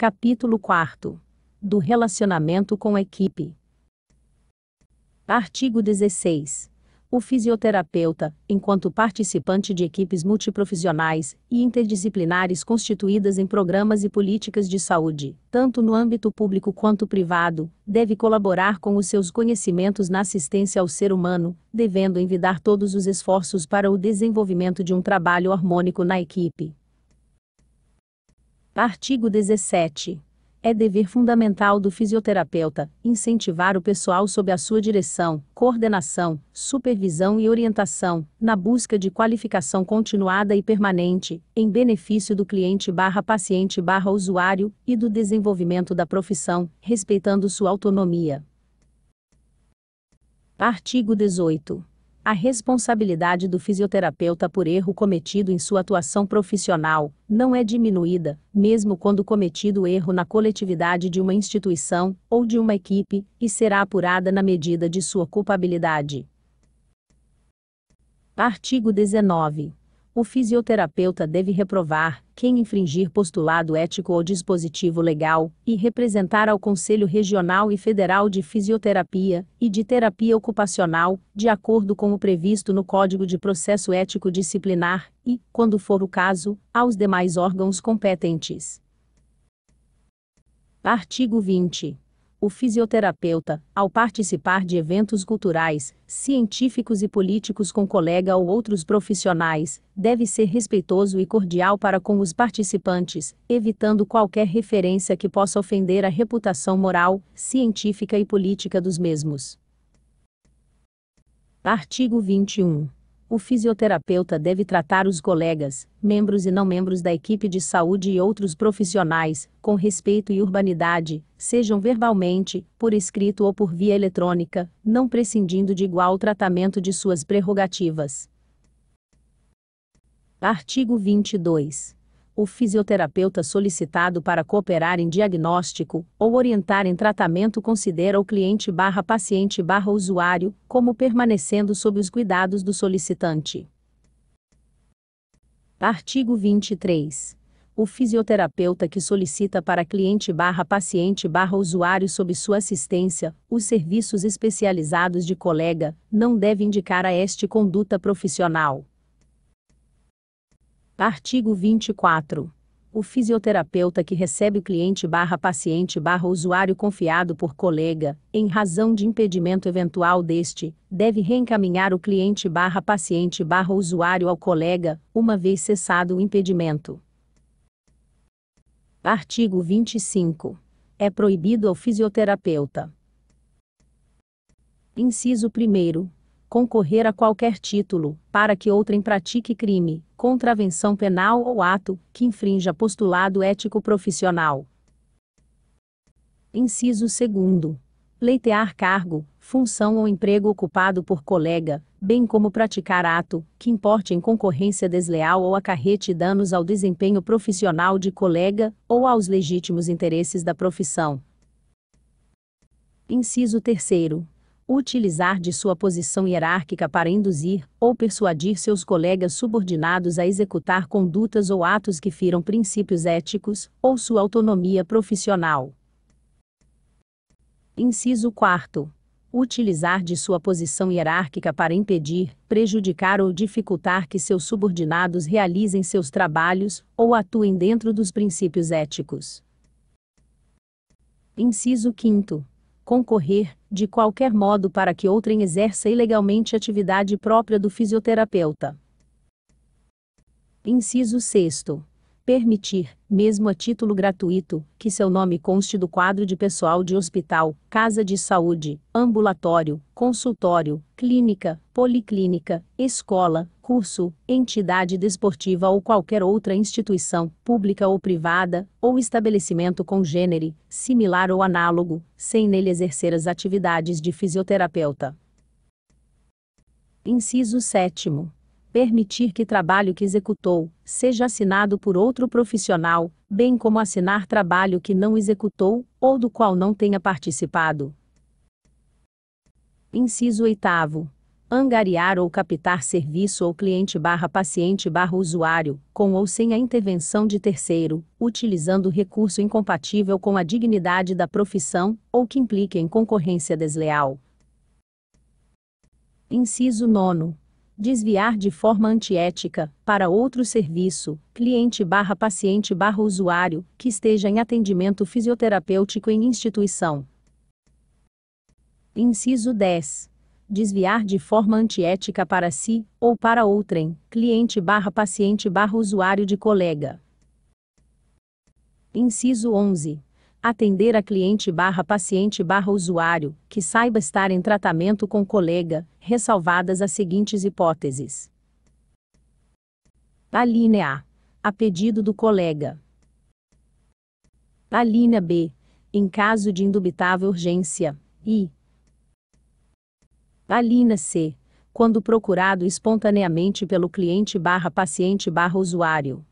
Capítulo 4 Do relacionamento com a equipe. Artigo 16. O fisioterapeuta, enquanto participante de equipes multiprofissionais e interdisciplinares constituídas em programas e políticas de saúde, tanto no âmbito público quanto privado, deve colaborar com os seus conhecimentos na assistência ao ser humano, devendo envidar todos os esforços para o desenvolvimento de um trabalho harmônico na equipe Artigo 17. É dever fundamental do fisioterapeuta incentivar o pessoal sob a sua direção, coordenação, supervisão e orientação, na busca de qualificação continuada e permanente, em benefício do cliente paciente usuário e do desenvolvimento da profissão, respeitando sua autonomia. Artigo 18 a responsabilidade do fisioterapeuta por erro cometido em sua atuação profissional não é diminuída, mesmo quando cometido erro na coletividade de uma instituição ou de uma equipe, e será apurada na medida de sua culpabilidade. Artigo 19 o fisioterapeuta deve reprovar quem infringir postulado ético ou dispositivo legal e representar ao Conselho Regional e Federal de Fisioterapia e de Terapia Ocupacional, de acordo com o previsto no Código de Processo Ético Disciplinar e, quando for o caso, aos demais órgãos competentes. Artigo 20 o fisioterapeuta, ao participar de eventos culturais, científicos e políticos com colega ou outros profissionais, deve ser respeitoso e cordial para com os participantes, evitando qualquer referência que possa ofender a reputação moral, científica e política dos mesmos. Artigo 21 o fisioterapeuta deve tratar os colegas, membros e não membros da equipe de saúde e outros profissionais, com respeito e urbanidade, sejam verbalmente, por escrito ou por via eletrônica, não prescindindo de igual tratamento de suas prerrogativas. Artigo 22 o fisioterapeuta solicitado para cooperar em diagnóstico ou orientar em tratamento considera o cliente barra paciente barra usuário como permanecendo sob os cuidados do solicitante. Artigo 23. O fisioterapeuta que solicita para cliente barra paciente barra usuário sob sua assistência os serviços especializados de colega não deve indicar a este conduta profissional. Artigo 24. O fisioterapeuta que recebe o cliente barra paciente barra usuário confiado por colega, em razão de impedimento eventual deste, deve reencaminhar o cliente barra paciente barra usuário ao colega, uma vez cessado o impedimento. Artigo 25. É proibido ao fisioterapeuta. Inciso 1 concorrer a qualquer título, para que outrem pratique crime, contravenção penal ou ato que infrinja postulado ético profissional. Inciso 2. Pleitear cargo, função ou emprego ocupado por colega, bem como praticar ato que importe em concorrência desleal ou acarrete danos ao desempenho profissional de colega ou aos legítimos interesses da profissão. Inciso 3 utilizar de sua posição hierárquica para induzir ou persuadir seus colegas subordinados a executar condutas ou atos que firam princípios éticos ou sua autonomia profissional. Inciso 4 utilizar de sua posição hierárquica para impedir, prejudicar ou dificultar que seus subordinados realizem seus trabalhos ou atuem dentro dos princípios éticos. Inciso 5 concorrer, de qualquer modo para que outrem exerça ilegalmente atividade própria do fisioterapeuta. Inciso 6 permitir, mesmo a título gratuito, que seu nome conste do quadro de pessoal de hospital, casa de saúde, ambulatório, consultório, clínica, policlínica, escola, curso, entidade desportiva ou qualquer outra instituição, pública ou privada, ou estabelecimento congênere, similar ou análogo, sem nele exercer as atividades de fisioterapeuta. Inciso 7 permitir que trabalho que executou seja assinado por outro profissional, bem como assinar trabalho que não executou ou do qual não tenha participado. Inciso 8 angariar ou captar serviço ou cliente barra paciente barra usuário, com ou sem a intervenção de terceiro, utilizando recurso incompatível com a dignidade da profissão, ou que implique em concorrência desleal. Inciso 9 desviar de forma antiética, para outro serviço, cliente barra paciente barra usuário, que esteja em atendimento fisioterapêutico em instituição. Inciso 10. Desviar de forma antiética para si, ou para outrem, cliente barra paciente barra usuário de colega. Inciso 11 atender a cliente barra paciente barra usuário, que saiba estar em tratamento com colega, ressalvadas as seguintes hipóteses. A linha A. A pedido do colega. A linha B. Em caso de indubitável urgência. I. A linha C. Quando procurado espontaneamente pelo cliente barra paciente barra usuário.